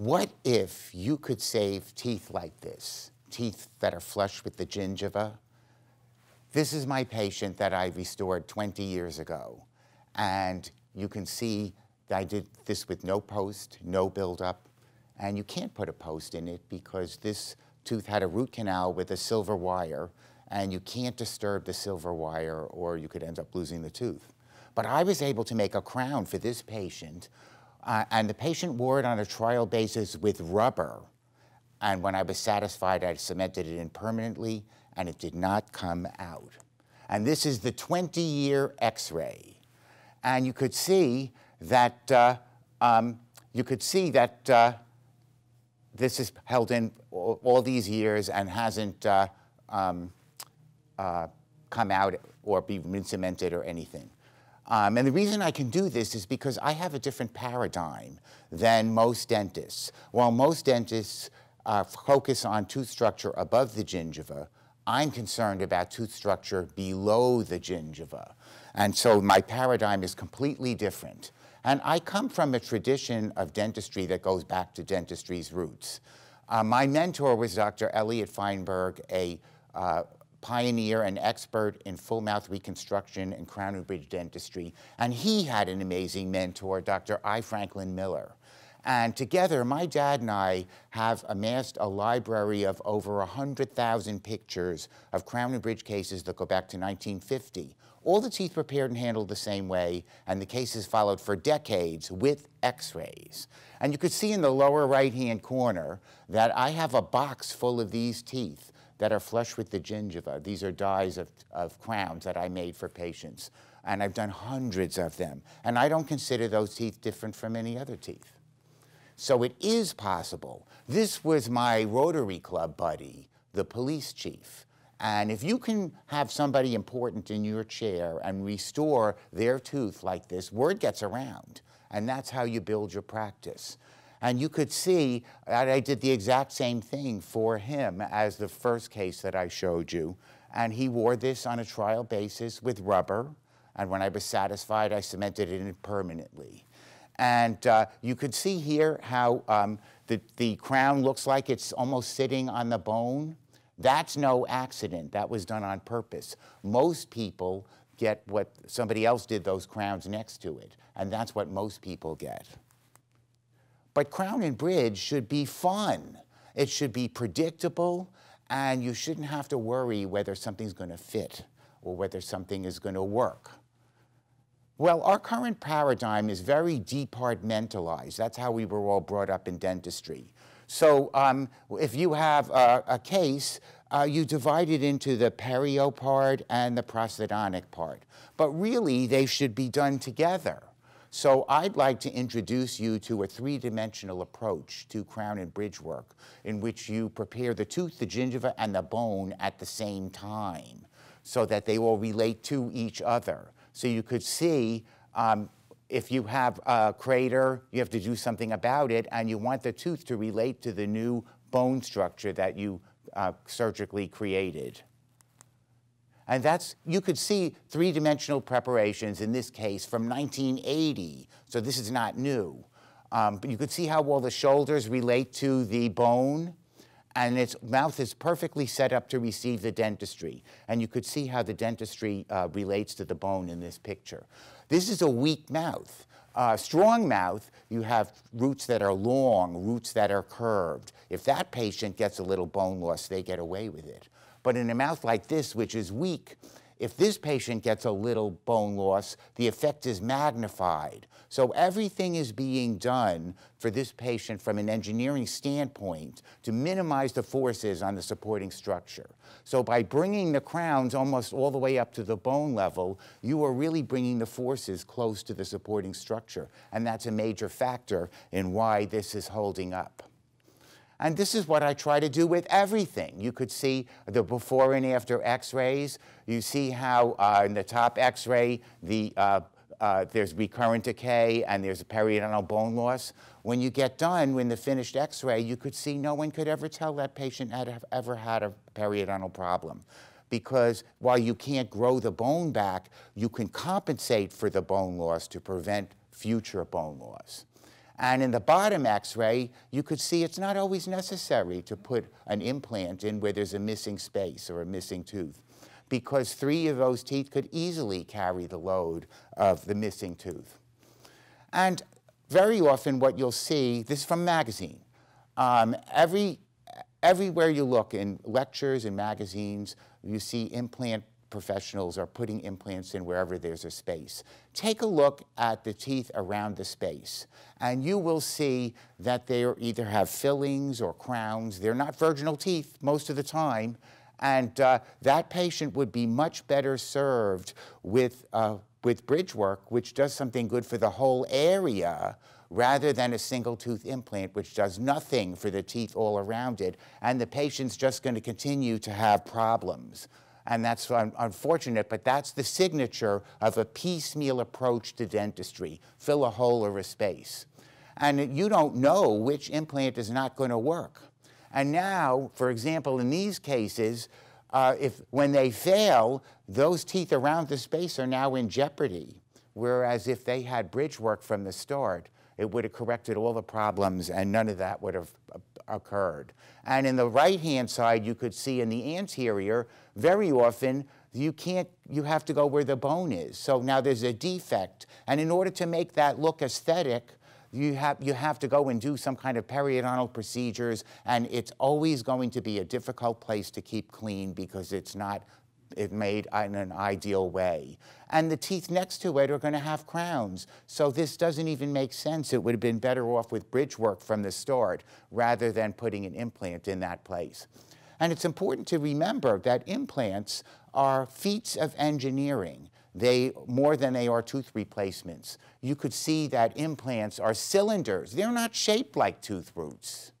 What if you could save teeth like this, teeth that are flush with the gingiva? This is my patient that I restored 20 years ago. And you can see that I did this with no post, no buildup. And you can't put a post in it because this tooth had a root canal with a silver wire. And you can't disturb the silver wire or you could end up losing the tooth. But I was able to make a crown for this patient uh, and the patient wore it on a trial basis with rubber. And when I was satisfied, I cemented it in permanently, and it did not come out. And this is the 20 year x ray. And you could see that, uh, um, you could see that uh, this is held in all, all these years and hasn't uh, um, uh, come out or been cemented or anything. Um, and the reason I can do this is because I have a different paradigm than most dentists. While most dentists uh, focus on tooth structure above the gingiva, I'm concerned about tooth structure below the gingiva. And so my paradigm is completely different. And I come from a tradition of dentistry that goes back to dentistry's roots. Uh, my mentor was Dr. Elliot Feinberg, a uh, pioneer and expert in full mouth reconstruction and crown and bridge dentistry. And he had an amazing mentor, Dr. I. Franklin Miller. And together, my dad and I have amassed a library of over 100,000 pictures of crown and bridge cases that go back to 1950. All the teeth prepared and handled the same way, and the cases followed for decades with x-rays. And you could see in the lower right-hand corner that I have a box full of these teeth that are flush with the gingiva. These are dyes of, of crowns that I made for patients. And I've done hundreds of them. And I don't consider those teeth different from any other teeth. So it is possible. This was my Rotary Club buddy, the police chief. And if you can have somebody important in your chair and restore their tooth like this, word gets around. And that's how you build your practice. And you could see that I did the exact same thing for him as the first case that I showed you. And he wore this on a trial basis with rubber. And when I was satisfied, I cemented it in permanently. And uh, you could see here how um, the, the crown looks like it's almost sitting on the bone. That's no accident. That was done on purpose. Most people get what somebody else did those crowns next to it. And that's what most people get. But Crown and Bridge should be fun. It should be predictable, and you shouldn't have to worry whether something's going to fit or whether something is going to work. Well, our current paradigm is very departmentalized. That's how we were all brought up in dentistry. So um, if you have a, a case, uh, you divide it into the perio part and the prosthodontic part. But really, they should be done together. So I'd like to introduce you to a three-dimensional approach to crown and bridge work in which you prepare the tooth, the gingiva, and the bone at the same time so that they all relate to each other. So you could see um, if you have a crater, you have to do something about it, and you want the tooth to relate to the new bone structure that you uh, surgically created. And that's, you could see three-dimensional preparations in this case from 1980. So this is not new. Um, but you could see how well the shoulders relate to the bone and its mouth is perfectly set up to receive the dentistry. And you could see how the dentistry uh, relates to the bone in this picture. This is a weak mouth. Uh, strong mouth, you have roots that are long, roots that are curved. If that patient gets a little bone loss, they get away with it. But in a mouth like this, which is weak, if this patient gets a little bone loss, the effect is magnified. So everything is being done for this patient from an engineering standpoint to minimize the forces on the supporting structure. So by bringing the crowns almost all the way up to the bone level, you are really bringing the forces close to the supporting structure. And that's a major factor in why this is holding up. And this is what I try to do with everything. You could see the before and after x-rays. You see how uh, in the top x-ray, the, uh, uh, there's recurrent decay and there's periodontal bone loss. When you get done, when the finished x-ray, you could see no one could ever tell that patient had ever had a periodontal problem because while you can't grow the bone back, you can compensate for the bone loss to prevent future bone loss. And in the bottom x-ray, you could see it's not always necessary to put an implant in where there's a missing space or a missing tooth because three of those teeth could easily carry the load of the missing tooth. And very often what you'll see, this is from magazine, um, every, everywhere you look in lectures and magazines, you see implant professionals are putting implants in wherever there's a space. Take a look at the teeth around the space, and you will see that they either have fillings or crowns. They're not virginal teeth most of the time, and uh, that patient would be much better served with, uh, with bridge work, which does something good for the whole area, rather than a single tooth implant, which does nothing for the teeth all around it, and the patient's just going to continue to have problems and that's un unfortunate, but that's the signature of a piecemeal approach to dentistry, fill a hole or a space. And you don't know which implant is not going to work. And now, for example, in these cases, uh, if, when they fail, those teeth around the space are now in jeopardy. Whereas if they had bridge work from the start, it would have corrected all the problems and none of that would have uh, occurred. And in the right-hand side, you could see in the anterior, very often, you can't, you have to go where the bone is. So now there's a defect. And in order to make that look aesthetic, you have, you have to go and do some kind of periodontal procedures, and it's always going to be a difficult place to keep clean because it's not it made in an ideal way. And the teeth next to it are going to have crowns. So this doesn't even make sense. It would have been better off with bridge work from the start rather than putting an implant in that place. And it's important to remember that implants are feats of engineering. They more than they are tooth replacements. You could see that implants are cylinders. They're not shaped like tooth roots.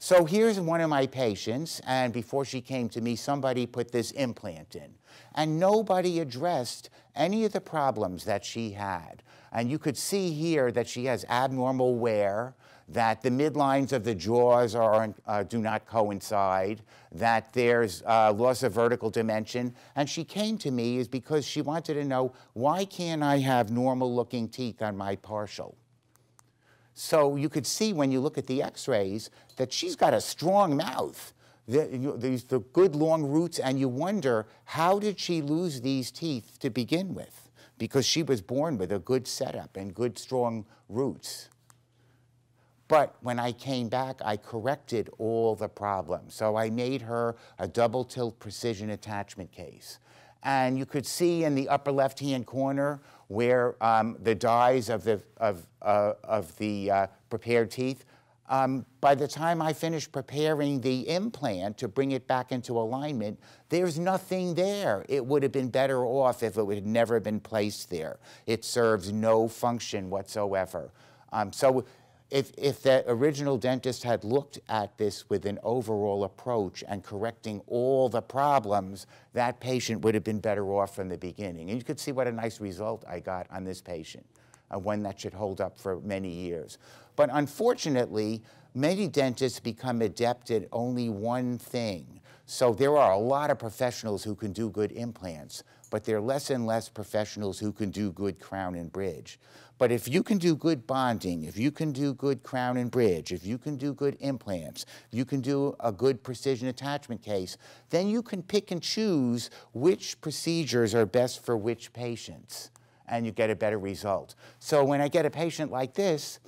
So here's one of my patients, and before she came to me, somebody put this implant in. And nobody addressed any of the problems that she had. And you could see here that she has abnormal wear, that the midlines of the jaws are, uh, do not coincide, that there's uh, loss of vertical dimension. And she came to me is because she wanted to know, why can't I have normal looking teeth on my partial? So you could see when you look at the x-rays that she's got a strong mouth. The, you, these, the good long roots, and you wonder, how did she lose these teeth to begin with? Because she was born with a good setup and good strong roots. But when I came back, I corrected all the problems. So I made her a double tilt precision attachment case. And you could see in the upper left-hand corner where um, the dies of the, of, uh, of the uh, prepared teeth. Um, by the time I finished preparing the implant to bring it back into alignment, there's nothing there. It would have been better off if it had never been placed there. It serves no function whatsoever. Um, so if, if the original dentist had looked at this with an overall approach and correcting all the problems, that patient would have been better off from the beginning. And you could see what a nice result I got on this patient, uh, one that should hold up for many years. But unfortunately, many dentists become adept at only one thing. So there are a lot of professionals who can do good implants, but there are less and less professionals who can do good crown and bridge. But if you can do good bonding, if you can do good crown and bridge, if you can do good implants, you can do a good precision attachment case, then you can pick and choose which procedures are best for which patients and you get a better result. So when I get a patient like this,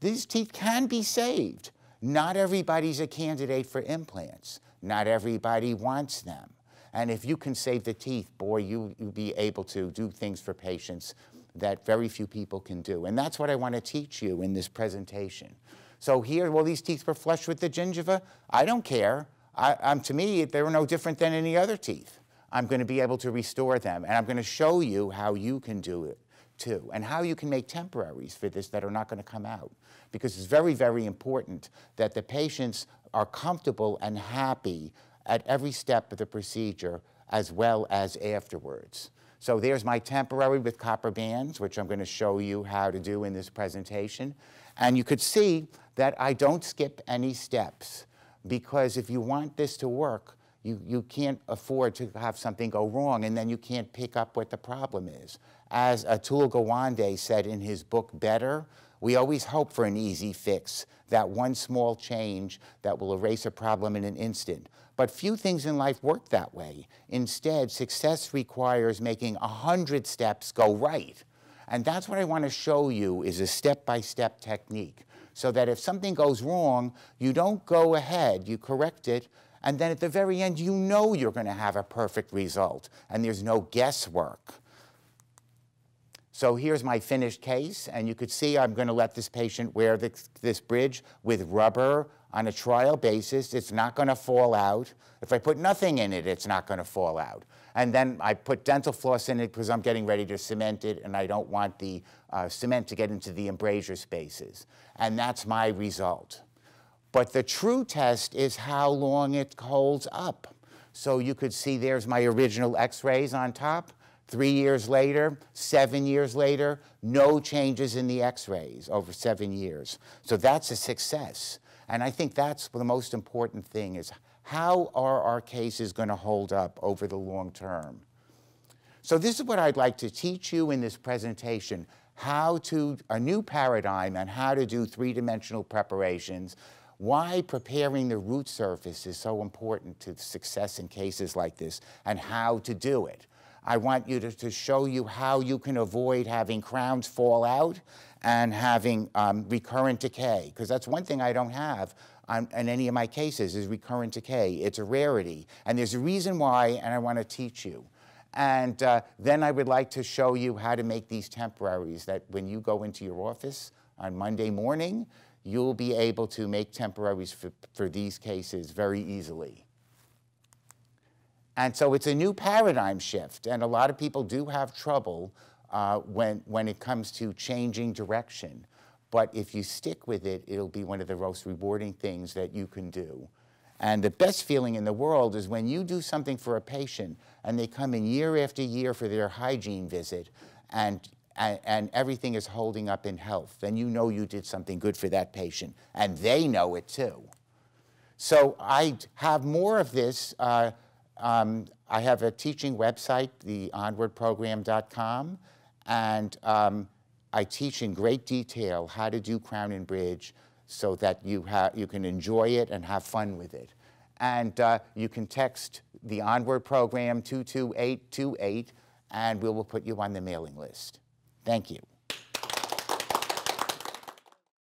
these teeth can be saved. Not everybody's a candidate for implants. Not everybody wants them. And if you can save the teeth, boy, you, you'll be able to do things for patients that very few people can do. And that's what I want to teach you in this presentation. So here, well, these teeth were flush with the gingiva. I don't care. I, to me, they were no different than any other teeth. I'm going to be able to restore them, and I'm going to show you how you can do it too, and how you can make temporaries for this that are not going to come out. Because it's very, very important that the patients are comfortable and happy at every step of the procedure as well as afterwards. So there's my temporary with copper bands, which I'm going to show you how to do in this presentation. And you could see that I don't skip any steps because if you want this to work, you, you can't afford to have something go wrong and then you can't pick up what the problem is. As Atul Gawande said in his book, Better, we always hope for an easy fix, that one small change that will erase a problem in an instant. But few things in life work that way. Instead, success requires making 100 steps go right. And that's what I want to show you is a step-by-step -step technique so that if something goes wrong, you don't go ahead, you correct it, and then at the very end, you know you're going to have a perfect result, and there's no guesswork. So here's my finished case, and you could see I'm going to let this patient wear this, this bridge with rubber on a trial basis. It's not going to fall out. If I put nothing in it, it's not going to fall out. And then I put dental floss in it because I'm getting ready to cement it and I don't want the uh, cement to get into the embrasure spaces. And that's my result. But the true test is how long it holds up. So you could see there's my original x-rays on top. Three years later, seven years later, no changes in the x-rays over seven years. So that's a success. And I think that's the most important thing is how are our cases going to hold up over the long term? So this is what I'd like to teach you in this presentation, how to, a new paradigm on how to do three-dimensional preparations, why preparing the root surface is so important to success in cases like this, and how to do it. I want you to, to show you how you can avoid having crowns fall out and having um, recurrent decay, because that's one thing I don't have on, in any of my cases is recurrent decay. It's a rarity, and there's a reason why, and I want to teach you. And uh, then I would like to show you how to make these temporaries that when you go into your office on Monday morning, you'll be able to make temporaries for, for these cases very easily. And so it's a new paradigm shift, and a lot of people do have trouble uh, when, when it comes to changing direction. But if you stick with it, it'll be one of the most rewarding things that you can do. And the best feeling in the world is when you do something for a patient and they come in year after year for their hygiene visit and, and, and, everything is holding up in health, then you know you did something good for that patient and they know it too. So I have more of this uh, um, I have a teaching website, the onwardprogram.com, and um, I teach in great detail how to do Crown and Bridge so that you, you can enjoy it and have fun with it. And uh, you can text the Onward Program 22828, and we will put you on the mailing list. Thank you.